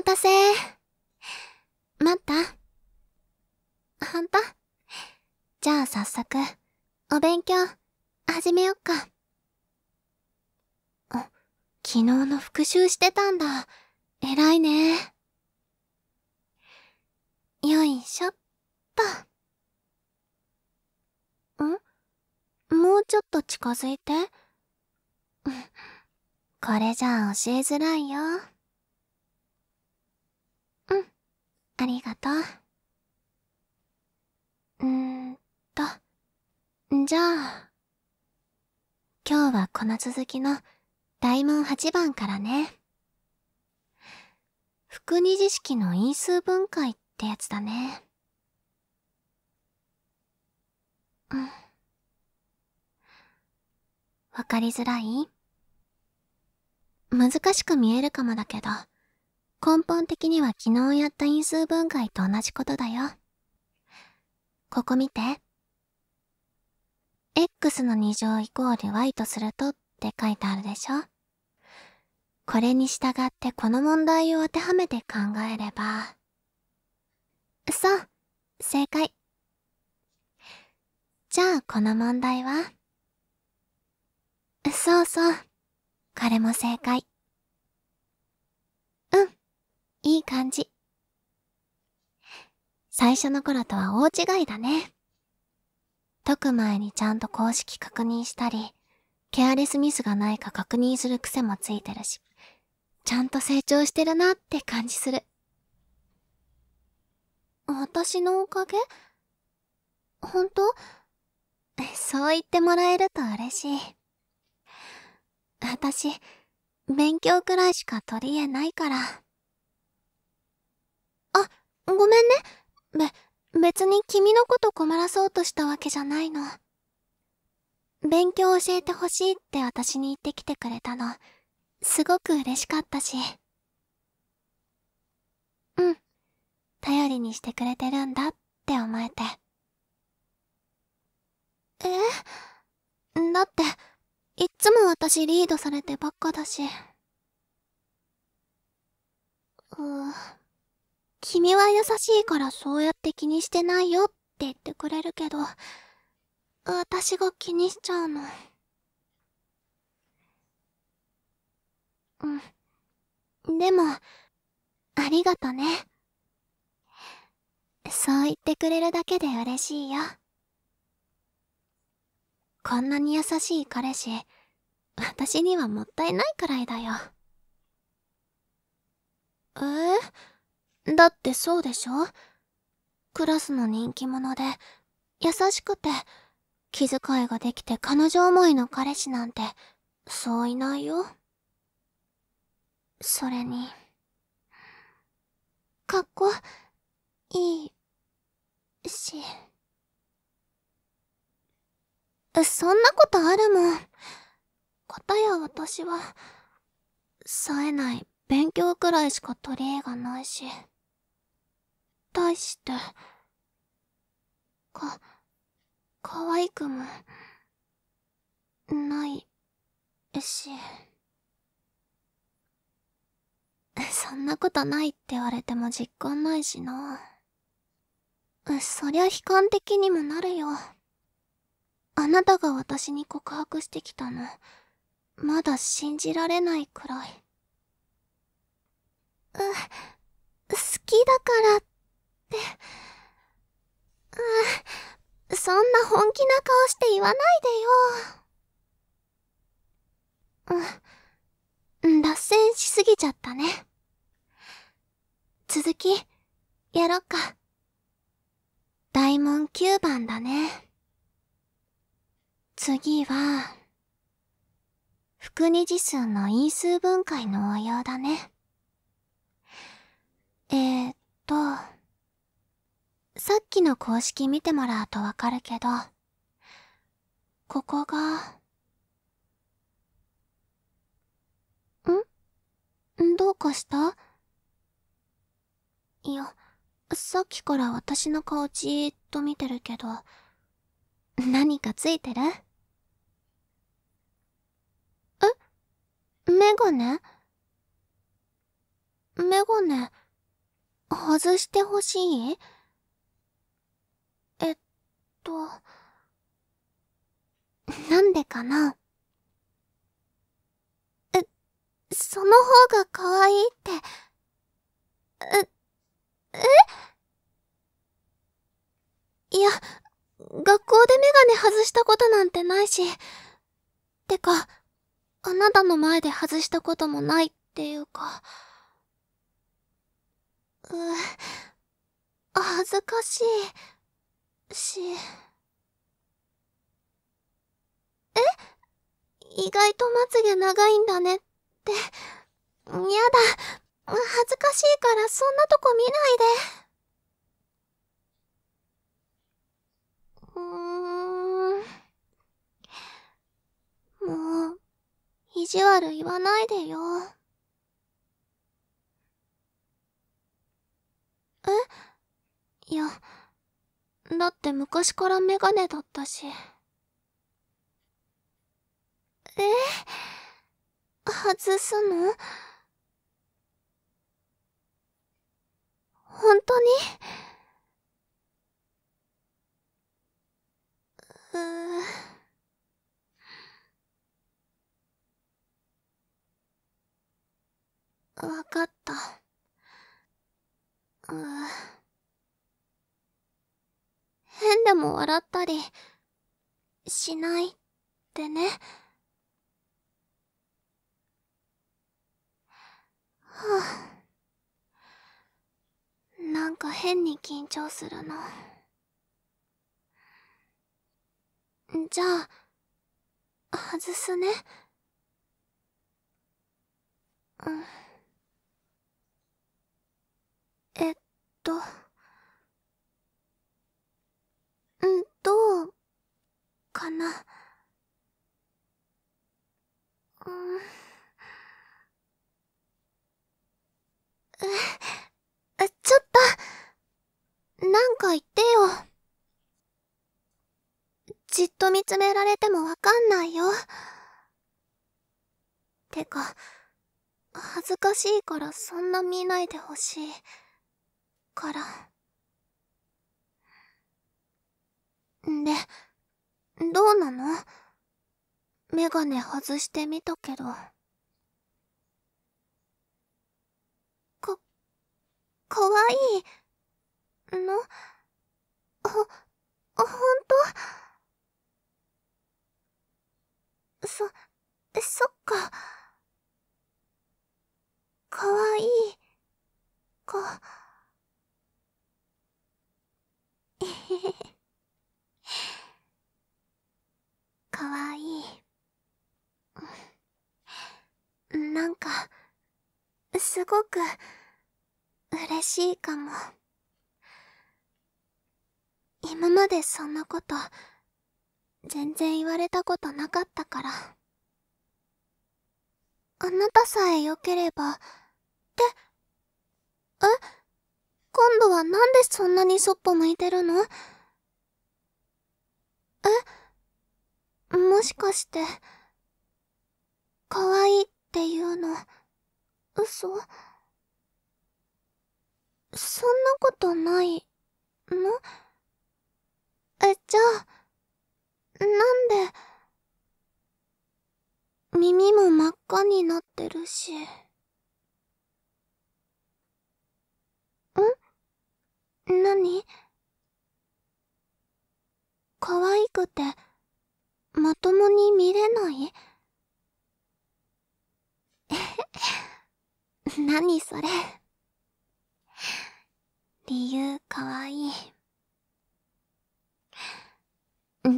待たせ。待ったほんとじゃあ早速、お勉強、始めよっか。あ、昨日の復習してたんだ。偉いね。よいしょっと。んもうちょっと近づいて。これじゃあ教えづらいよ。ありがとう。んーと、じゃあ、今日はこの続きの大門8番からね。副二次式の因数分解ってやつだね。うん。わかりづらい難しく見えるかもだけど、根本的には昨日やった因数分解と同じことだよ。ここ見て。x の2乗イコール y とするとって書いてあるでしょこれに従ってこの問題を当てはめて考えれば。そう、正解。じゃあこの問題はそうそう、彼も正解。感じ。最初の頃とは大違いだね。解く前にちゃんと公式確認したり、ケアレスミスがないか確認する癖もついてるし、ちゃんと成長してるなって感じする。私のおかげ本当そう言ってもらえると嬉しい。私、勉強くらいしか取り柄ないから。ごめんね。べ、別に君のこと困らそうとしたわけじゃないの。勉強教えてほしいって私に言ってきてくれたの。すごく嬉しかったし。うん。頼りにしてくれてるんだって思えて。えだって、いっつも私リードされてばっかだし。うん。君は優しいからそうやって気にしてないよって言ってくれるけど、私が気にしちゃうの。うん。でも、ありがとね。そう言ってくれるだけで嬉しいよ。こんなに優しい彼氏、私にはもったいないくらいだよ。だってそうでしょクラスの人気者で、優しくて、気遣いができて彼女思いの彼氏なんて、そういないよ。それに、かっこ、いい、し。そんなことあるもん。かや私は、冴えない勉強くらいしか取り柄がないし。対して、か、可愛くも、ない、し。そんなことないって言われても実感ないしな。そりゃ悲観的にもなるよ。あなたが私に告白してきたの、まだ信じられないくらい。う、好きだからって。っ。うん、そんな本気な顔して言わないでよ。うん、脱線しすぎちゃったね。続き、やろっか。大門9番だね。次は、福二次数の因数分解の応用だね。さっきの公式見てもらうとわかるけど、ここが、んどうかしたいや、さっきから私の顔じーっと見てるけど、何かついてるえメガネメガネ、外してほしいとなんでかなえその方が可愛いってええいや学校でメガネ外したことなんてないしてかあなたの前で外したこともないっていうかう恥ずかしい。し。え意外とまつげ長いんだねって。やだ。恥ずかしいからそんなとこ見ないで。うん。もう、意地悪言わないでよ。えいや。だって昔からメガネだったし。え外すの本当にうーわかった。うー変でも笑ったり、しないでね。はぁ。なんか変に緊張するな。じゃあ、外すね。うん。えっと。んどうかなうんえちょっとなんか言ってよじっと見つめられてもわかんないよ。てか、恥ずかしいからそんな見ないでほしい。から。で、どうなのメガネ外してみたけど。か、かわいい。の、ほ、ほんとそ、ごく嬉しいかも今までそんなこと全然言われたことなかったからあなたさえ良ければってえ今度はなんでそんなにそっぽ向いてるのえもしかして可愛いっていうの嘘そんなことないのえ、じゃあ、なんで、耳も真っ赤になってるし。ん何可愛くて、まともに見れないそれ理由かわいい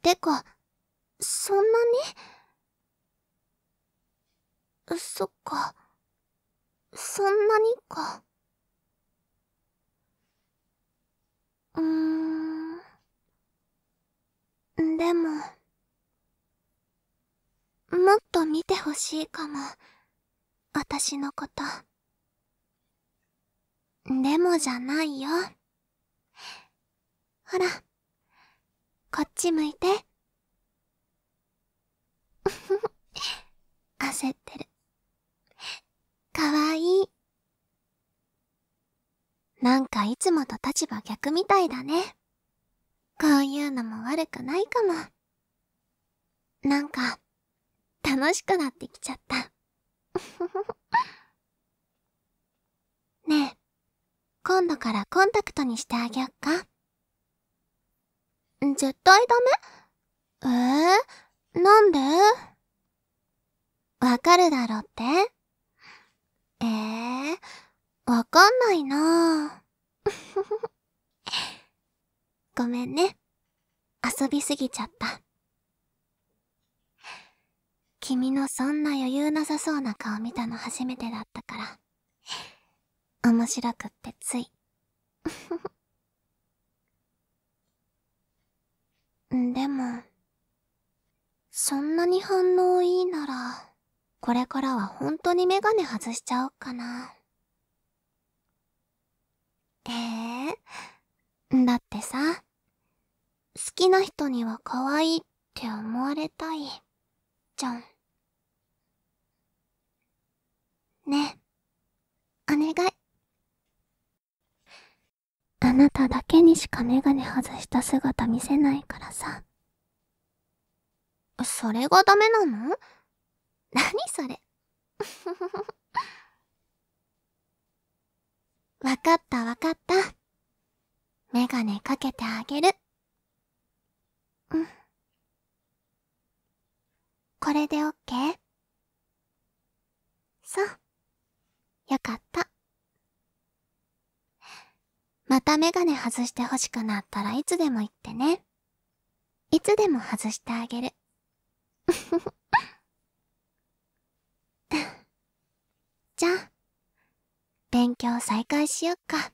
てかそんなにそっかそんなにかうーんでももっと見てほしいかも私のこと。でもじゃないよ。ほら、こっち向いて。焦ってる。かわいい。なんかいつもと立場逆みたいだね。こういうのも悪くないかも。なんか、楽しくなってきちゃった。今度からコンタクトにしてあげよっか。絶対ダメえー、なんでわかるだろってええー、わかんないなぁ。ごめんね。遊びすぎちゃった。君のそんな余裕なさそうな顔見たの初めてだったから。面白くってつい。でも、そんなに反応いいなら、これからは本当にメガネ外しちゃおうかな。ええー、だってさ、好きな人には可愛いって思われたい、じゃん。ね、お願い。あなただけにしかメガネ外した姿見せないからさそれがダメなの何それ わかったわかったメガネかけてあげるうんこれでオッケーそうよかったまたメガネ外して欲しくなったらいつでも言ってね。いつでも外してあげる。じゃあ、勉強再開しよっか。